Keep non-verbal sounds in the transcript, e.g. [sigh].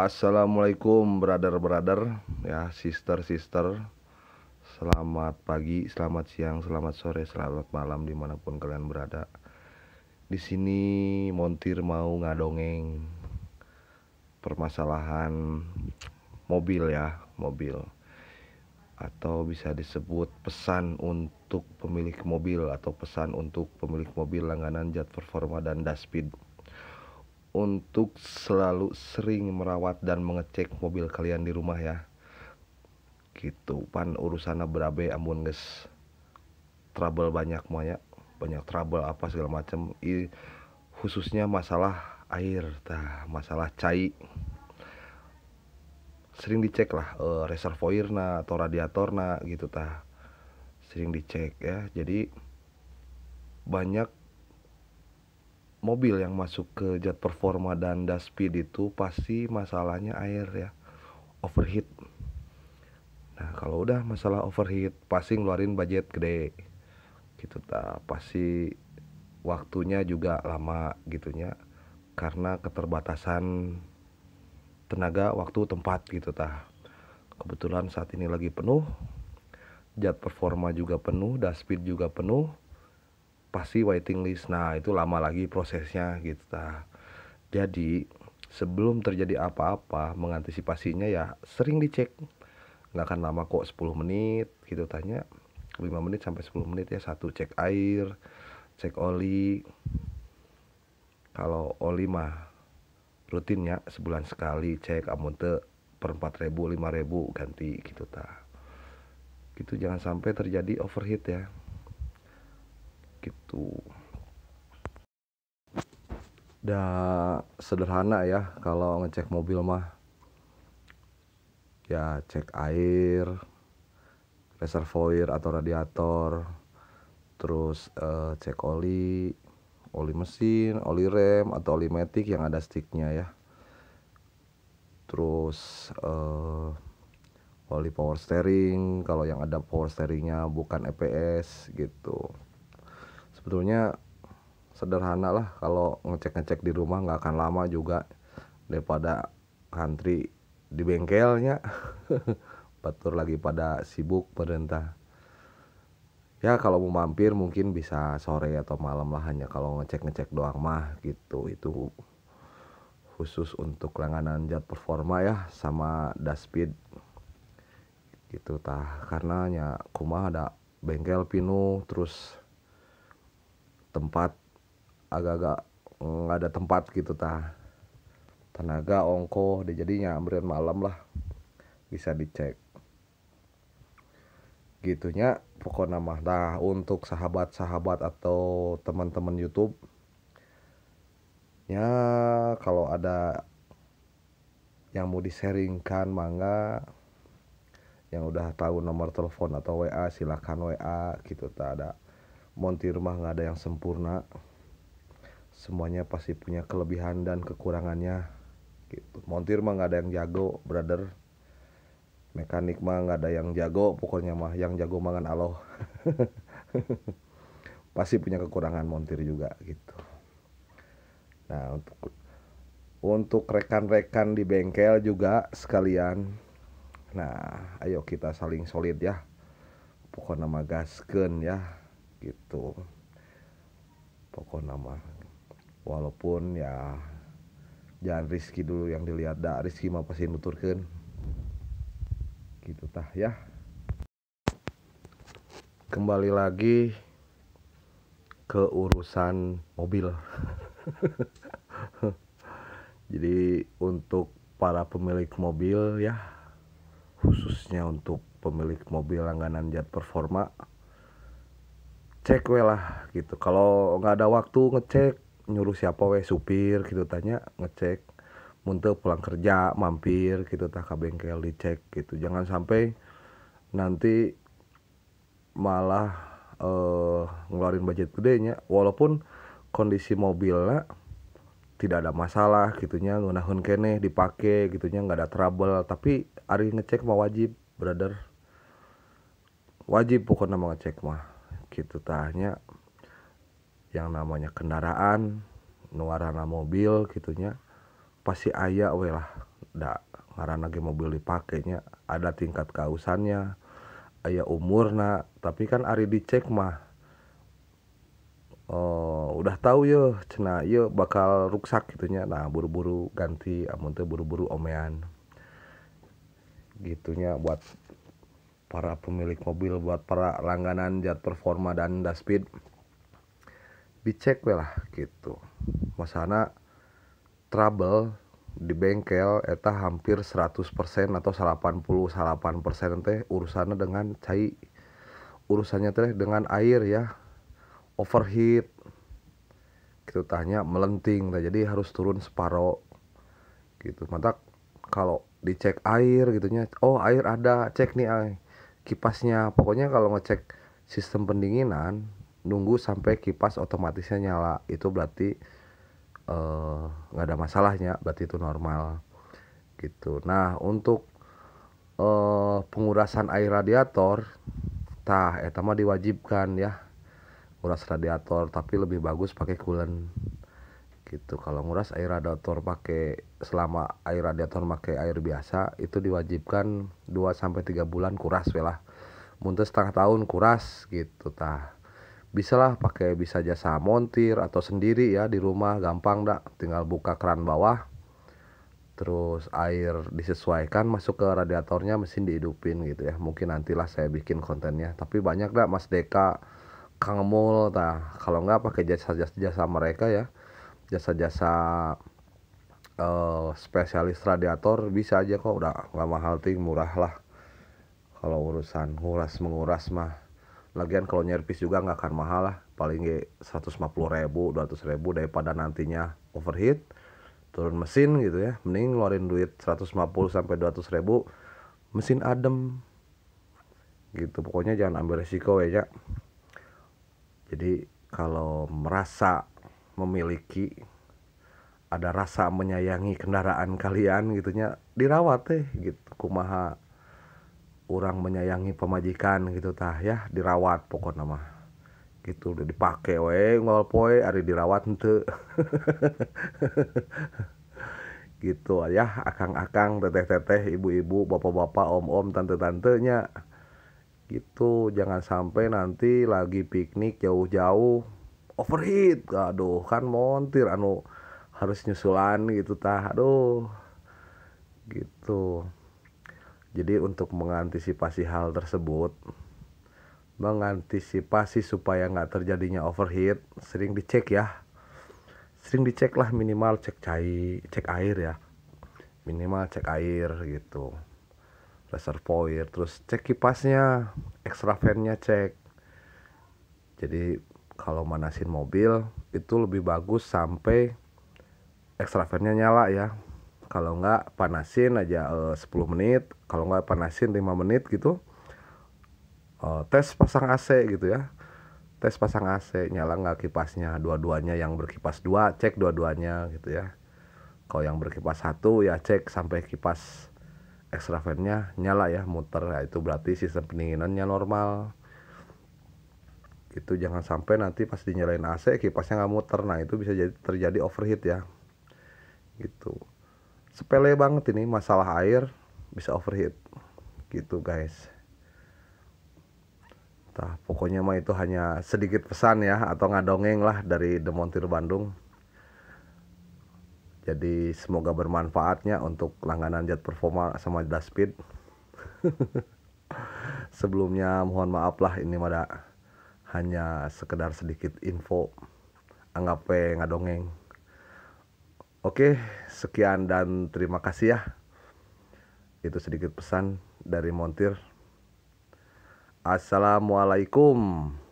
Assalamualaikum brother-brother ya sister-sister Selamat pagi, selamat siang, selamat sore, selamat malam dimanapun kalian berada di sini montir mau ngadongeng permasalahan mobil ya mobil atau bisa disebut pesan untuk pemilik mobil atau pesan untuk pemilik mobil langganan Jet Performa dan Daspeed untuk selalu sering merawat dan mengecek mobil kalian di rumah ya gitu pan urusannya berabe amun guys trouble banyak banyak banyak trouble apa segala macam I, khususnya masalah air tah masalah cai sering dicek lah e, eh, reservoirna atau radiatorna gitu tah sering dicek ya jadi banyak mobil yang masuk ke jet performa dan dash speed itu pasti masalahnya air ya overheat nah kalau udah masalah overheat pasti ngeluarin budget gede gitu tak pasti waktunya juga lama gitunya karena keterbatasan tenaga waktu tempat gitu tah kebetulan saat ini lagi penuh jet performa juga penuh dash speed juga penuh pasti waiting list nah itu lama lagi prosesnya gitu nah, jadi sebelum terjadi apa-apa mengantisipasinya ya sering dicek nggak akan lama kok 10 menit gitu tanya 5 menit sampai 10 menit ya satu cek air cek oli kalau oli mah rutin ya sebulan sekali cek amunte per 4000 5000 ganti gitu ta gitu jangan sampai terjadi overheat ya gitu udah sederhana ya kalau ngecek mobil mah ya cek air reservoir atau radiator terus eh, cek oli oli mesin oli rem atau oli matic yang ada sticknya ya terus eh, oli power steering kalau yang ada power steeringnya bukan EPS gitu sebetulnya sederhana lah kalau ngecek-ngecek di rumah nggak akan lama juga daripada antri di bengkelnya [laughs] batur lagi pada sibuk perintah ya kalau mau mampir mungkin bisa sore atau malam lah hanya kalau ngecek-ngecek doang mah gitu itu khusus untuk langganan jet performa ya sama speed gitu tah karenanya kumah ada bengkel pinu terus tempat agak-agak eh, nggak ada tempat gitu ta tenaga ongko jadinya ambrian malam lah bisa dicek gitunya pokoknya mah nah untuk sahabat-sahabat atau teman-teman YouTube ya kalau ada yang mau diseringkan mangga yang udah tahu nomor telepon atau WA silahkan WA gitu tak ada montir mah nggak ada yang sempurna semuanya pasti punya kelebihan dan kekurangannya gitu montir mah nggak ada yang jago brother mekanik mah nggak ada yang jago pokoknya mah yang jago mangan aloh [laughs] pasti punya kekurangan montir juga gitu nah untuk untuk rekan-rekan di bengkel juga sekalian nah ayo kita saling solid ya pokoknya mah gasken ya gitu pokok nama walaupun ya jangan Rizky dulu yang dilihat dah Rizky mah pasti nuturkan gitu tah ya kembali lagi ke urusan mobil [laughs] jadi untuk para pemilik mobil ya khususnya untuk pemilik mobil langganan Jet Performa cek we lah gitu kalau nggak ada waktu ngecek nyuruh siapa we supir gitu tanya ngecek muntah pulang kerja mampir gitu tak ke bengkel dicek gitu jangan sampai nanti malah uh, ngeluarin budget gedenya walaupun kondisi mobilnya tidak ada masalah gitunya ngenahun kene dipakai gitunya nggak ada trouble tapi hari ngecek mah wajib brother wajib pokoknya mau ngecek mah itu tanya yang namanya kendaraan nuarana mobil gitunya pasti ayah we lah da ngaran lagi mobil dipakainya ada tingkat kausannya umur umurna tapi kan hari dicek mah Oh, udah tahu yo cina yo bakal rusak gitunya nah buru-buru ganti amun tuh buru-buru omean gitunya buat para pemilik mobil buat para langganan jet performa dan speed dicek we lah gitu masana trouble di bengkel eta hampir 100% atau 80 persen teh urusannya dengan cai urusannya teh dengan air ya overheat gitu tanya melenting nah, jadi harus turun separo gitu mantap kalau dicek air gitunya oh air ada cek nih air kipasnya pokoknya kalau ngecek sistem pendinginan nunggu sampai kipas otomatisnya nyala itu berarti eh, nggak uh, ada masalahnya berarti itu normal gitu nah untuk uh, pengurasan air radiator tah etama eh, diwajibkan ya uras radiator tapi lebih bagus pakai coolant gitu kalau nguras air radiator pakai selama air radiator pakai air biasa itu diwajibkan 2 sampai 3 bulan kuras lah muntah setengah tahun kuras gitu tah lah pakai bisa jasa montir atau sendiri ya di rumah gampang dak tinggal buka keran bawah terus air disesuaikan masuk ke radiatornya mesin dihidupin gitu ya mungkin nantilah saya bikin kontennya tapi banyak dak Mas Deka Kang Mul tah kalau nggak pakai jasa jasa mereka ya jasa-jasa uh, spesialis radiator bisa aja kok udah nggak mahal ting murah lah kalau urusan nguras menguras mah lagian kalau nyerpis juga nggak akan mahal lah paling kayak 150 ribu 200 ribu daripada nantinya overheat turun mesin gitu ya mending ngeluarin duit 150 sampai 200 ribu mesin adem gitu pokoknya jangan ambil resiko ya jadi kalau merasa memiliki ada rasa menyayangi kendaraan kalian gitunya dirawat teh gitu kumaha orang menyayangi pemajikan gitu tah ya dirawat pokok nama gitu udah dipakai we ngol poe hari dirawat ente [laughs] gitu ya akang-akang teteh-teteh ibu-ibu bapak-bapak om-om tante-tantenya gitu jangan sampai nanti lagi piknik jauh-jauh overheat aduh kan montir anu harus nyusulan gitu tah aduh gitu jadi untuk mengantisipasi hal tersebut mengantisipasi supaya nggak terjadinya overheat sering dicek ya sering dicek lah minimal cek cai cek air ya minimal cek air gitu reservoir terus cek kipasnya extra fan-nya cek jadi kalau manasin mobil itu lebih bagus sampai extra fan nyala ya kalau nggak panasin aja eh, uh, 10 menit kalau nggak panasin 5 menit gitu uh, tes pasang AC gitu ya tes pasang AC nyala nggak kipasnya dua-duanya yang berkipas dua cek dua-duanya gitu ya kalau yang berkipas satu ya cek sampai kipas extra fan nyala ya muter ya itu berarti sistem pendinginannya normal itu jangan sampai nanti pas dinyalain AC kipasnya nggak muter nah itu bisa jadi terjadi overheat ya gitu sepele banget ini masalah air bisa overheat gitu guys Nah, pokoknya mah itu hanya sedikit pesan ya atau ngadongeng lah dari Demontir Bandung. Jadi semoga bermanfaatnya untuk langganan Jet Performa sama Speed [laughs] Sebelumnya mohon maaf lah ini mada hanya sekedar sedikit info anggape ngadongeng oke sekian dan terima kasih ya itu sedikit pesan dari montir assalamualaikum